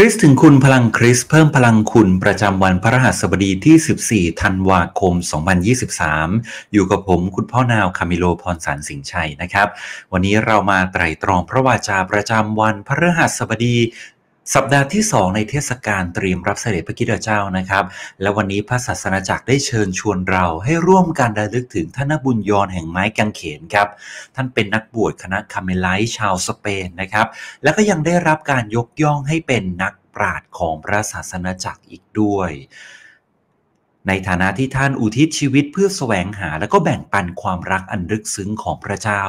คริสถึงคุณพลังคริส เพิ่มพลังคุณประจำวันพระรหัสบดีที่ 14ธันวาคม 2023 อยู่กับผมคุณพ่อนาวคามิโลพรสารสิงชัยนะครับ วันนี้เรามาไตรตรองพระวาจาประจำวันพระรหัสบดีสัปดาห์ที่ 2 ในเทศกาลเตรียมรับเสด็จพระกิดเจ้านะครับ และวันนี้พระศาสนาจักรได้เชิญชวนเราให้ร่วมการระลึกถึงท่านบุญยอนแห่งไม้กางเขนครับ ท่านเป็นนักบวชคณะคาเมลไลชาวสเปนนะครับ และก็ยังได้รับการยกย่องให้เป็นนักปราชญ์ของพระศาสนาจักรอีกด้วยในฐานะที่ท่านอุทิศชีวิตเพื่อแสวงหาและก็แบ่งปันความรักอันลึกซึ้งของพระเจ้า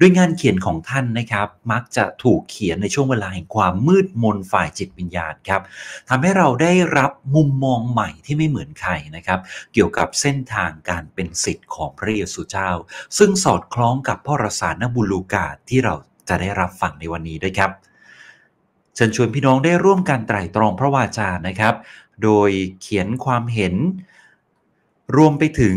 ด้วยงานเขียนของท่านนะครับมักจะถูกเขียนในช่วงเวลาแห่งความมืดมนฝ่ายจิตวิญญาณครับทำให้เราได้รับมุมมองใหม่ที่ไม่เหมือนใครนะครับ เกี่ยวกับเส้นทางการเป็นสิทธิ์ของพระเยซูเจ้า ซึ่งสอดคล้องกับพ่อรสารนบุลูกาที่เราจะได้รับฟังในวันนี้ด้วยครับเชิญชวนพี่น้องได้ร่วมกันไตร่ตรองพระวาจานะครับ โดยเขียนความเห็นรวมไปถึง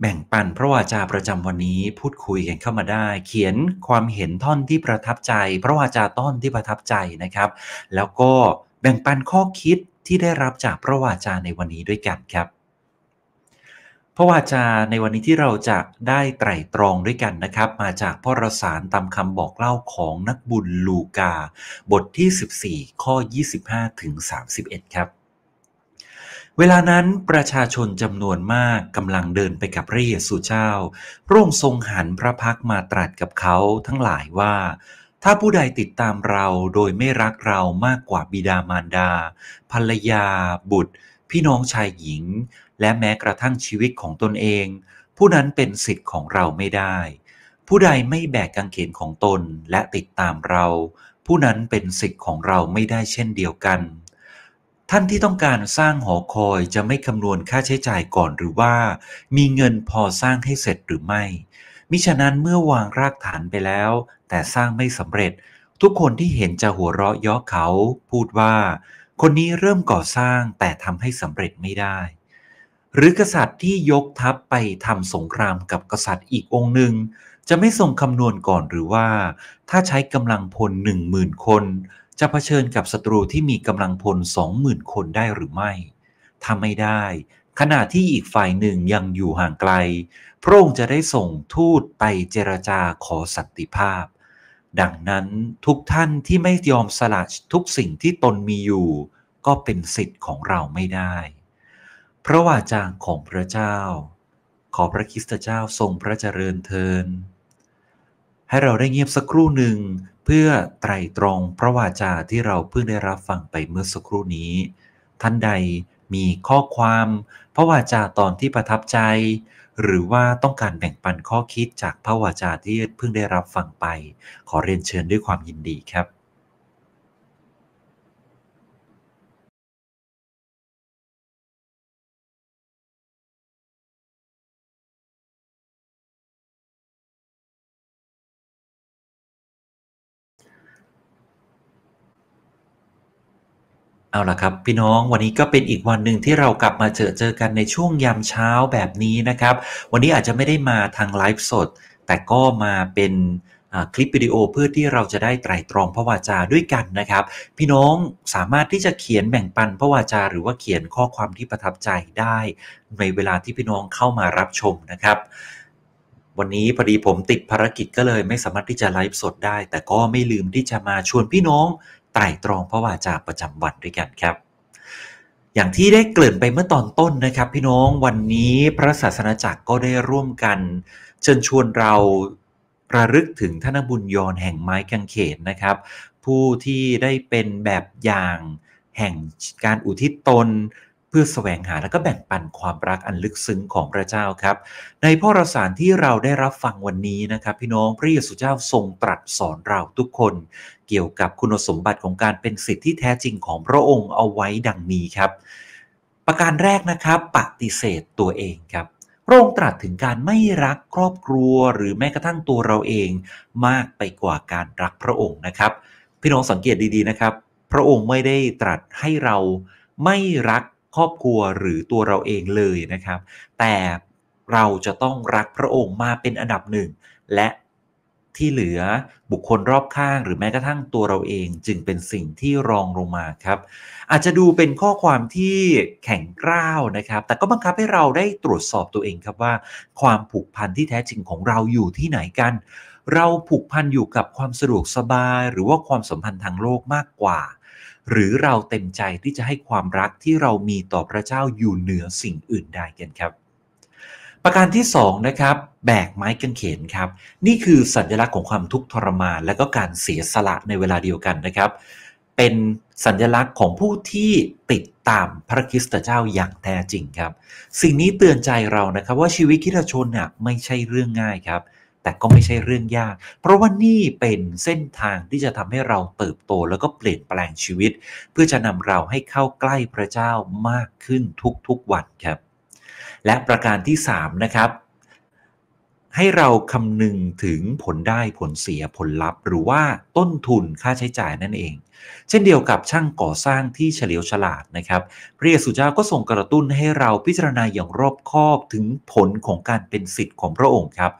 แบ่งปันพระวาจาประจำวันนี้พูดคุยกันเข้ามาได้ เขียนความเห็นท่อนที่ประทับใจ พระวาจาต้นที่ประทับใจนะครับ แล้วก็แบ่งปันข้อคิดที่ได้รับจากพระวาจาในวันนี้ด้วยกันครับ พระวาจาในวันนี้ที่เราจะได้ไตร่ตรองด้วยกันนะครับ มาจากพ่อรสารตามคำบอกเล่าของนักบุญลูกา บทที่ 14ข้อ25ถึง31 ครับเวลานั้นประชาชนจำนวนมากกำลังเดินไปกับพระเยซูเจ้าพระองค์ทรงหันพระพักมาตรัสกับเขาทั้งหลายว่า ถ้าผู้ใดติดตามเราโดยไม่รักเรามากกว่าบิดามารดา ภรรยา บุตร พี่น้องชายหญิง และแม้กระทั่งชีวิตของตนเอง ผู้นั้นเป็นสิทธิ์ของเราไม่ได้ ผู้ใดไม่แบกกางเขนของตนและติดตามเรา ผู้นั้นเป็นสิทธิ์ของเราไม่ได้เช่นเดียวกันท่านที่ต้องการสร้างหอคอยจะไม่คำนวณค่าใช้จ่ายก่อนหรือว่า มีเงินพอสร้างให้เสร็จหรือไม่ มิฉะนั้นเมื่อวางรากฐานไปแล้วแต่สร้างไม่สำเร็จ ทุกคนที่เห็นจะหัวเราะย่อเขาพูดว่า คนนี้เริ่มก่อสร้างแต่ทำให้สำเร็จไม่ได้ หรือกษัตริย์ที่ยกทัพไปทำสงครามกับกษัตริย์อีกองค์หนึ่ง จะไม่ทรงคำนวณก่อนหรือว่า ถ้าใช้กำลังพลหนึ่งหมื่นคนจะเผชิญกับศัตรูที่มีกำลังพล 20,000 คนได้หรือไม่ถ้าไม่ได้ ขณะที่อีกฝ่ายหนึ่งยังอยู่ห่างไกล พระองค์จะได้ส่งทูตไปเจรจาขอสันติภาพ ดังนั้นทุกท่านที่ไม่ยอมสละทุกสิ่งที่ตนมีอยู่ ก็เป็นสิทธิ์ของเราไม่ได้พระวาจาของพระเจ้า ขอพระคริสตเจ้าทรงพระเจริญเทินให้เราได้เงียบสักครู่หนึ่ง เพื่อไตรตรองพระวาจาที่เราเพิ่งได้รับฟังไปเมื่อสักครู่นี้ ท่านใดมีข้อความ พระวาจาตอนที่ประทับใจ หรือว่าต้องการแบ่งปันข้อคิดจากพระวาจาที่เพิ่งได้รับฟังไป ขอเรียนเชิญด้วยความยินดีครับเอาล่ะครับพี่น้องวันนี้ก็เป็นอีกวันหนึ่งที่เรากลับมาเจอเจอกันในช่วงยามเช้าแบบนี้นะครับวันนี้อาจจะไม่ได้มาทางไลฟ์สด แต่ก็มาเป็นคลิปวิดีโอเพื่อที่เราจะได้ไตรตรองพระวาจาด้วยกันนะครับ พี่น้องสามารถที่จะเขียนแบ่งปันพระวาจา หรือว่าเขียนข้อความที่ประทับใจได้ ในเวลาที่พี่น้องเข้ามารับชมนะครับวันนี้พอดีผมติดภารกิจก็เลย ไม่สามารถที่จะไลฟ์สดได้ แต่ก็ไม่ลืมที่จะมาชวนพี่น้องไตรตรองพระวาจาประจำวันด้วยกันครับ อย่างที่ได้เกริ่นไปเมื่อตอนต้นนะครับพี่น้องวันนี้พระศาสนาจักรก็ได้ร่วมกันเชิญชวนเราประลึกถึงท่านบุญยอนแห่งไม้กางเขนนะครับ ผู้ที่ได้เป็นแบบอย่างแห่งการอุทิศตนเพื่อสแสวงหาและก็แบ่งปันความรักอันลึกซึ้งของพระเจ้าครับ ในพ่อรสารที่เราได้รับฟังวันนี้นะครับ พี่น้องพระเยซูเจ้าทรงตรัสสอนเราทุกคน เกี่ยวกับคุณสมบัติของการเป็นสิทธิที่แท้จริงของพระองค์เอาไว้ดังนี้ครับ ประการแรกนะครับปฏิเสธตัวเองครับพระองค์ตรัสถึงการไม่รักครอบครัวหรือแม้กระทั่งตัวเราเองมากไปกว่าการรักพระองค์นะครับ พี่น้องสังเกตดีๆนะครับ พระองค์ไม่ได้ตรัสให้เราไม่รักครอบครัวหรือตัวเราเองเลยนะครับ แต่เราจะต้องรักพระองค์มาเป็นอันดับหนึ่ง และที่เหลือบุคคลรอบข้าง หรือแม้กระทั่งตัวเราเองจึงเป็นสิ่งที่รองลงมาครับ อาจจะดูเป็นข้อความที่แข็งกร้าวนะครับ แต่ก็บังคับให้เราได้ตรวจสอบตัวเองครับว่า ความผูกพันที่แท้จริงของเราอยู่ที่ไหนกัน เราผูกพันอยู่กับความสะดวกสบายหรือว่าความสัมพันธ์ทางโลกมากกว่าหรือเราเต็มใจที่จะให้ความรักที่เรามีต่อพระเจ้าอยู่เหนือสิ่งอื่นใดกันครับ ประการที่2นะครับแบกไม้กางเขนครับนี่คือสัญลักษณ์ของความทุกข์ทรมานและก็การเสียสละในเวลาเดียวกันนะครับ เป็นสัญลักษณ์ของผู้ที่ติดตามพระคริสตเจ้าอย่างแท้จริงครับ สิ่งนี้เตือนใจเรานะครับ ว่าชีวิตคิดชนน่ะไม่ใช่เรื่องง่ายครับแต่ก็ไม่ใช่เรื่องยาก เพราะว่านี่เป็นเส้นทางที่จะทำให้เราเติบโต แล้วก็เปลี่ยนแปลงชีวิต เพื่อจะนำเราให้เข้าใกล้พระเจ้ามากขึ้นทุก ๆวันครับ และประการที่ 3 นะครับ ให้เราคำนึงถึงผลได้ผลเสียผลลัพธ์ หรือว่าต้นทุนค่าใช้จ่ายนั่นเอง เช่นเดียวกับช่างก่อสร้างที่เฉลียวฉลาดนะครับพระเยซูเจ้าก็ส่งกระตุ้นให้เราพิจารณาอย่างรอบคอบถึงผลของการเป็นสิทธิ์ของพระองค์ครับ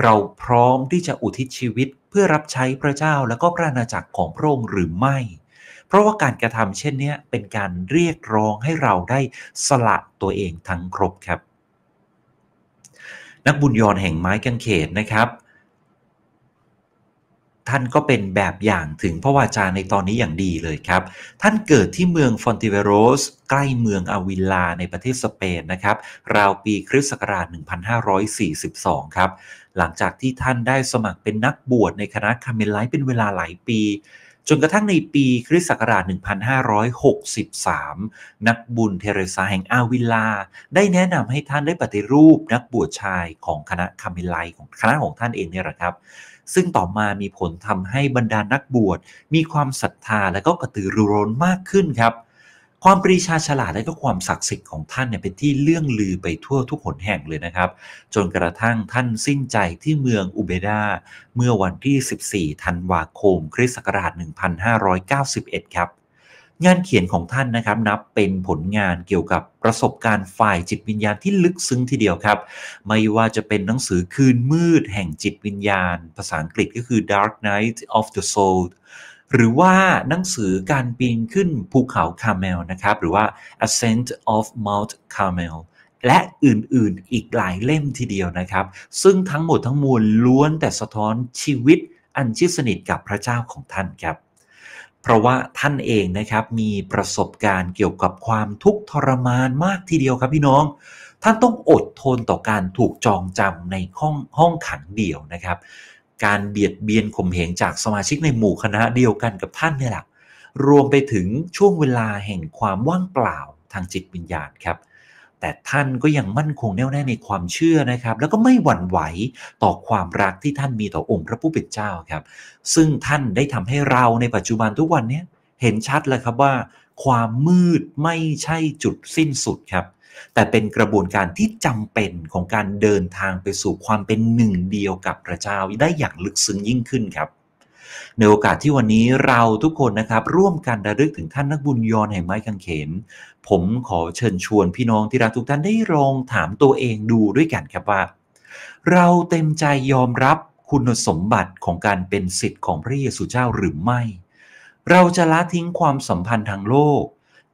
เราพร้อมที่จะอุทิศชีวิตเพื่อรับใช้พระเจ้าและก็พระนาณาจักรของพระองค์หรือไม่ เพราะว่าการกระทำเช่นนี้เป็นการเรียกร้องให้เราได้สละตัวเองทั้งครบครับ นักบุญยอนแห่งไม้กางเขนนะครับท่านก็เป็นแบบอย่างถึงพระวาจาในตอนนี้อย่างดีเลยครับ ท่านเกิดที่เมืองฟอนติเวโรสใกล้เมืองอาวิลาในประเทศสเปนนะครับ ราวปีคริสต์ศักราช 1542 ครับ หลังจากที่ท่านได้สมัครเป็นนักบวชในคณะคาเมลไลท์เป็นเวลาหลายปี จนกระทั่งในปีคริสต์ศักราช 1563 นักบุญเทเรซาแห่งอาวิลา ได้แนะนำให้ท่านได้ปฏิรูปนักบวชชายของคณะคาเมลไลท์ของคณะของท่านเองเนี่ยแหละครับซึ่งต่อมามีผลทำให้บรรดานักบวช มีความศรัทธาและก็กระตือรือร้นมากขึ้นครับ ความปรีชาฉลาดและก็ความศักดิ์สิทธิ์ของท่านเนี่ยเป็นที่เลื่องลือไปทั่วทุกหนแห่งเลยนะครับ จนกระทั่งท่านสิ้นใจที่เมืองอุเบดาเมื่อวันที่ 14 ธันวาคม คริสต์ศักราช 1591 ครับงานเขียนของท่านนะครับนับเป็นผลงานเกี่ยวกับประสบการณ์ฝ่ายจิตวิญญาณที่ลึกซึ้งทีเดียวครับ ไม่ว่าจะเป็นหนังสือคืนมืดแห่งจิตวิญญาณ ภาษาอังกฤษก็คือ Dark Night of the Soul หรือว่าหนังสือการปีนขึ้นภูเขาคาเมลนะครับหรือว่า Ascent of Mount Carmel และอื่น ๆอีกหลายเล่มทีเดียวนะครับ ซึ่งทั้งหมดทั้งมวลล้วนแต่สะท้อนชีวิตอันชิดสนิทกับพระเจ้าของท่านครับเพราะว่าท่านเองนะครับมีประสบการณ์เกี่ยวกับความทุกข์ทรมานมากทีเดียวครับพี่น้อง ท่านต้องอดทนต่อการถูกจองจำในห้องห้องขังเดี่ยวนะครับ การเบียดเบียนข่มเหงจากสมาชิกในหมู่คณะเดียวกันกับท่านเนี่ยแหละรวมไปถึงช่วงเวลาแห่งความว่างเปล่าทางจิตวิญญาณครับเแต่ ท่านก็ยังมั่นคงแน่วแน่ ในความเชื่อนะครับ แล้วก็ไม่หวั่นไหวต่อความรัก ที่ท่านมีต่อองค์พระผู้เป็นเจ้าครับ ซึ่งท่านได้ทำให้เราในปัจจุบันทุกวันนี้เห็นชัดแล้วครับว่า ความมืดไม่ใช่จุดสิ้นสุดครับ แต่เป็นกระบวนการที่จำเป็นของการเดินทางไปสู่ความเป็นหนึ่งเดียวกับพระเจ้าได้อย่างลึกซึ้งยิ่งขึ้นครับในโอกาสที่วันนี้เราทุกคนนะครับ ร่วมกันระลึกถึงท่านนักบุญยอนแห่งไม้กางเขน ผมขอเชิญชวนพี่น้องที่รักทุกท่านได้ลองถามตัวเองดูด้วยกันครับว่า เราเต็มใจยอมรับคุณสมบัติของการเป็นสิทธิ์ของพระเยซูเจ้าหรือไม่ เราจะละทิ้งความสัมพันธ์ทางโลก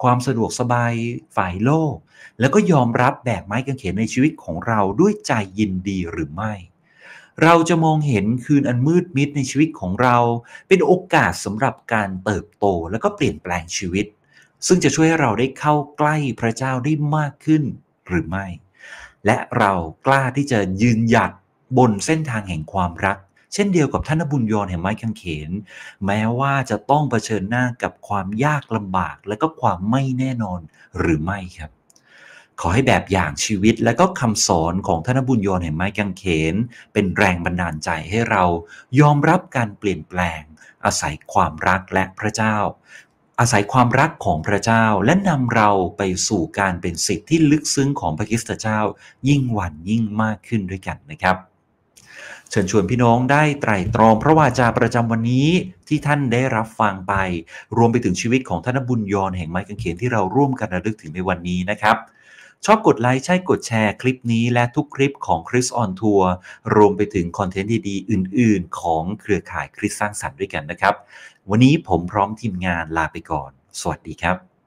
ความสะดวกสบายฝ่ายโลก แล้วก็ยอมรับแบกไม้กางเขนในชีวิตของเราด้วยใจยินดีหรือไม่เราจะมองเห็นคืนอันมืดมิดในชีวิตของเราเป็นโอกาสสำหรับการเติบโตและก็เปลี่ยนแปลงชีวิต ซึ่งจะช่วยให้เราได้เข้าใกล้พระเจ้าได้มากขึ้น หรือไม่ และเรากล้าที่จะยืนหยัดบนเส้นทางแห่งความรัก เช่นเดียวกับท่านบุญยนแห่งไม้กางเขน แม้ว่าจะต้องเผชิญหน้ากับความยากลำบาก และก็ความไม่แน่นอนหรือไม่ครับขอให้แบบอย่างชีวิตและก็คำสอนของท่านบุญยนแห่งไม้กางเขน เป็นแรงบันดาลใจให้เรายอมรับการเปลี่ยนแปลง อาศัยความรักและพระเจ้า อาศัยความรักของพระเจ้าและนำเราไปสู่การเป็นสิทธิ์ที่ลึกซึ้งของพระคิสตเจ้ายิ่งวันยิ่งมากขึ้นด้วยกันนะครับเชิญชวนพี่น้องได้ไตร่ตรองพระวาจาประจำวันนี้ที่ท่านได้รับฟังไป รวมไปถึงชีวิตของท่านบุญยนแห่งไม้กางเขนที่เราร่วมกันระลึกถึงในวันนี้นะครับชอบกดไลค์ใช่กดแชร์คลิปนี้ และทุกคลิปของคริสออนทัวร์รวมไปถึงคอนเทนต์ดีๆ อื่นๆ ของเครือข่ายคริสสร้างสรรค์ด้วยกันนะครับ วันนี้ผมพร้อมทีมงานลาไปก่อน สวัสดีครับ